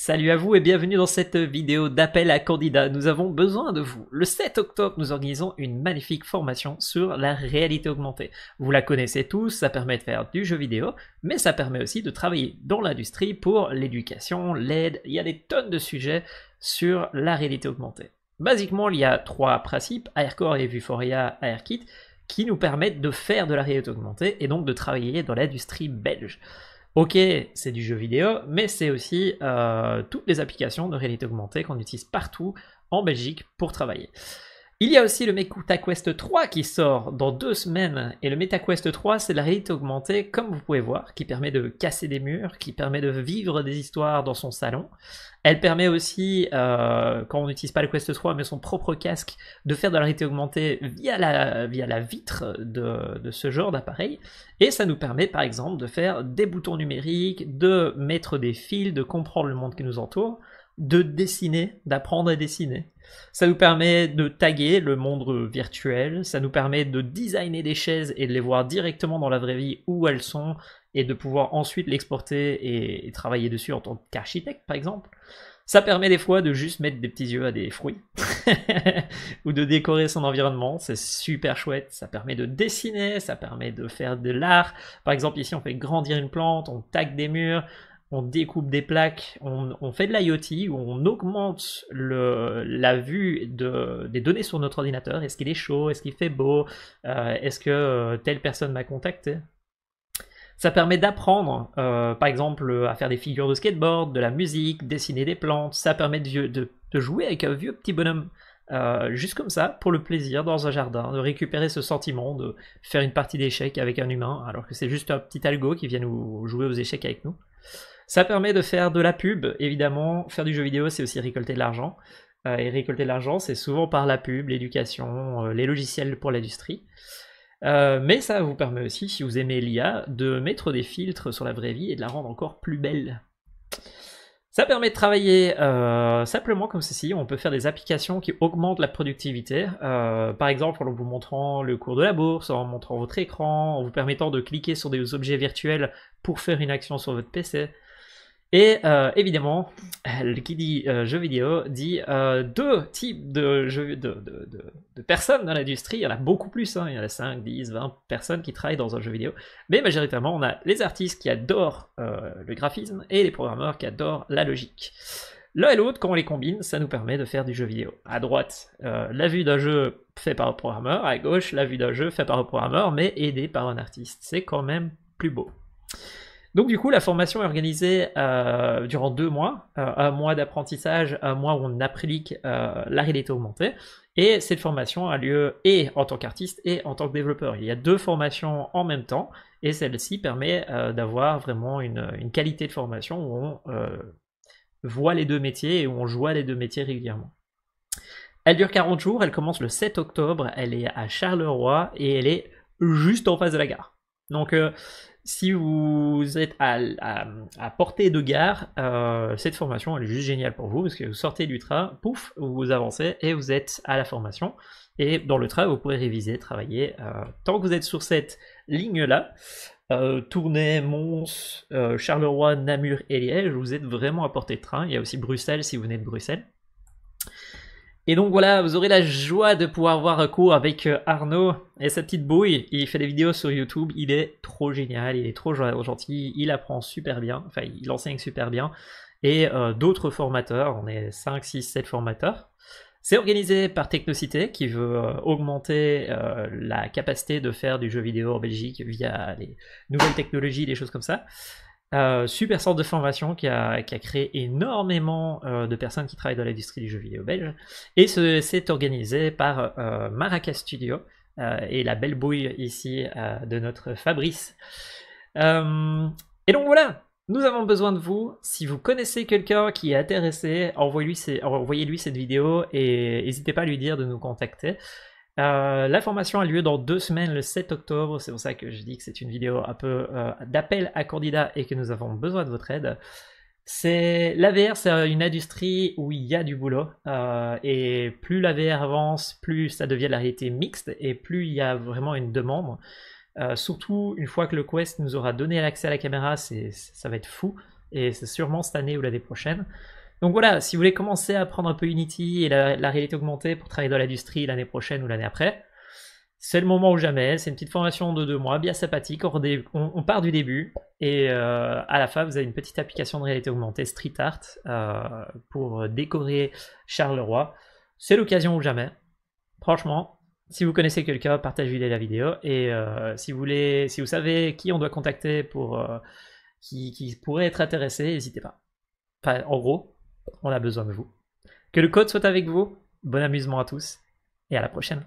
Salut à vous et bienvenue dans cette vidéo d'appel à candidats. Nous avons besoin de vous. Le 7 octobre, nous organisons une magnifique formation sur la réalité augmentée. Vous la connaissez tous, ça permet de faire du jeu vidéo, mais ça permet aussi de travailler dans l'industrie pour l'éducation, l'aide. Il y a des tonnes de sujets sur la réalité augmentée. Basiquement, il y a trois principes, AirCore et Vuforia AirKit, qui nous permettent de faire de la réalité augmentée et donc de travailler dans l'industrie belge. Ok, c'est du jeu vidéo, mais c'est aussi euh, toutes les applications de réalité augmentée qu'on utilise partout en Belgique pour travailler. Il y a aussi le MetaQuest 3 qui sort dans deux semaines. Et le MetaQuest 3, c'est la réalité augmentée, comme vous pouvez voir, qui permet de casser des murs, qui permet de vivre des histoires dans son salon. Elle permet aussi, euh, quand on n'utilise pas le Quest 3, mais son propre casque, de faire de la réalité augmentée via la, via la vitre de, de ce genre d'appareil. Et ça nous permet, par exemple, de faire des boutons numériques, de mettre des fils, de comprendre le monde qui nous entoure de dessiner, d'apprendre à dessiner. Ça nous permet de taguer le monde virtuel, ça nous permet de designer des chaises et de les voir directement dans la vraie vie où elles sont et de pouvoir ensuite l'exporter et, travailler dessus en tant qu'architecte par exemple. Ça permet des fois de juste mettre des petits yeux à des fruits ou de décorer son environnement, c'est super chouette, ça permet de dessiner, ça permet de faire de l'art. Par exemple ici on fait grandir une plante, on tague des murs, on découpe des plaques, on, fait de l'IoT, on augmente la vue des données sur notre ordinateur. Est-ce qu'il est chaud Est-ce qu'il fait beau euh, Est-ce que euh, telle personne m'a contacté ça permet d'apprendre, euh, par exemple, à faire des figures de skateboard, de la musique, dessiner des plantes. Ça permet de, jouer avec un vieux petit bonhomme, juste comme ça, pour le plaisir, dans un jardin, de récupérer ce sentiment de faire une partie d'échecs avec un humain, alors que c'est juste un petit algo qui vient nous jouer aux échecs avec nous. Ça permet de faire de la pub, évidemment. Faire du jeu vidéo, c'est aussi récolter de l'argent. Euh, et récolter de l'argent, c'est souvent par la pub, l'éducation, euh, les logiciels pour l'industrie. Euh, mais ça vous permet aussi, si vous aimez l'IA, de mettre des filtres sur la vraie vie et de la rendre encore plus belle. Ça permet de travailler simplement comme ceci. On peut faire des applications qui augmentent la productivité. par exemple, en vous montrant le cours de la bourse, en montrant votre écran, en vous permettant de cliquer sur des objets virtuels pour faire une action sur votre PC. Et euh, évidemment, qui dit euh, jeu vidéo dit euh, deux types de, jeux, de, personnes dans l'industrie. Il y en a beaucoup plus, hein. il y en a 5, 10, 20 personnes qui travaillent dans un jeu vidéo. Mais majoritairement, on a les artistes qui adorent euh, le graphisme et les programmeurs qui adorent la logique. L'un et l'autre, quand on les combine, ça nous permet de faire du jeu vidéo. À droite, la vue d'un jeu fait par un programmeur, à gauche, la vue d'un jeu fait par un programmeur, mais aidé par un artiste. C'est quand même plus beau. Donc du coup, la formation est organisée euh, durant deux mois, euh, un mois d'apprentissage, un mois où on applique euh, la réalité augmentée. Et cette formation a lieu et en tant qu'artiste et en tant que développeur. Il y a deux formations en même temps et celle-ci permet d'avoir vraiment une, qualité de formation où on voit les deux métiers et où on joue les deux métiers régulièrement. Elle dure 40 jours, elle commence le 7 octobre, elle est à Charleroi et elle est juste en face de la gare. Donc si vous êtes à, portée de gare, euh, cette formation elle est juste géniale pour vous parce que vous sortez du train, pouf, vous avancez et vous êtes à la formation. Et dans le train, vous pourrez réviser, travailler. Euh, tant que vous êtes sur cette ligne-là, euh, Tournai, Mons, Charleroi, Namur et Liège, vous êtes vraiment à portée de train. Il y a aussi Bruxelles si vous venez de Bruxelles. Et donc voilà, vous aurez la joie de pouvoir voir un cours avec euh, Arnaud et sa petite bouille. Il fait des vidéos sur YouTube, il est trop génial, il est trop gentil, il apprend super bien, enfin il enseigne super bien. Et euh, d'autres formateurs, on est 5, 6, 7 formateurs. C'est organisé par Technocité qui veut euh, augmenter la capacité de faire du jeu vidéo en Belgique via les nouvelles technologies, des choses comme ça. Euh, super sorte de formation qui a, créé énormément euh, de personnes qui travaillent dans l'industrie du jeu vidéo belge. Et c'est organisé par euh, Studio et la belle bouille ici de notre Fabrice. et donc voilà, nous avons besoin de vous. Si vous connaissez quelqu'un qui est intéressé, envoyez-lui cette vidéo et n'hésitez pas à lui dire de nous contacter. Euh, la formation a lieu dans deux semaines, le 7 octobre. C'est pour ça que je dis que c'est une vidéo un peu euh, d'appel à candidats et que nous avons besoin de votre aide. C'est la VR, c'est une industrie où il y a du boulot euh, et plus la VR avance, plus ça devient de la réalité mixte et plus il y a vraiment une demande. surtout une fois que le Quest nous aura donné l'accès à la caméra, ça va être fou et c'est sûrement cette année ou l'année prochaine. Donc voilà, si vous voulez commencer à apprendre un peu Unity et la, réalité augmentée pour travailler dans l'industrie l'année prochaine ou l'année après, c'est le moment ou jamais. C'est une petite formation de deux mois, bien sympathique. On, on, part du début et euh, à la fin, vous avez une petite application de réalité augmentée, Street Art, euh, pour décorer Charleroi. C'est l'occasion ou jamais. Franchement, si vous connaissez quelqu'un, partagez-lui la vidéo. Et euh, si, vous voulez, si vous savez qui on doit contacter pour qui, qui pourrait être intéressé, n'hésitez pas. Enfin, en gros, on a besoin de vous. Que le code soit avec vous, bon amusement à tous et à la prochaine.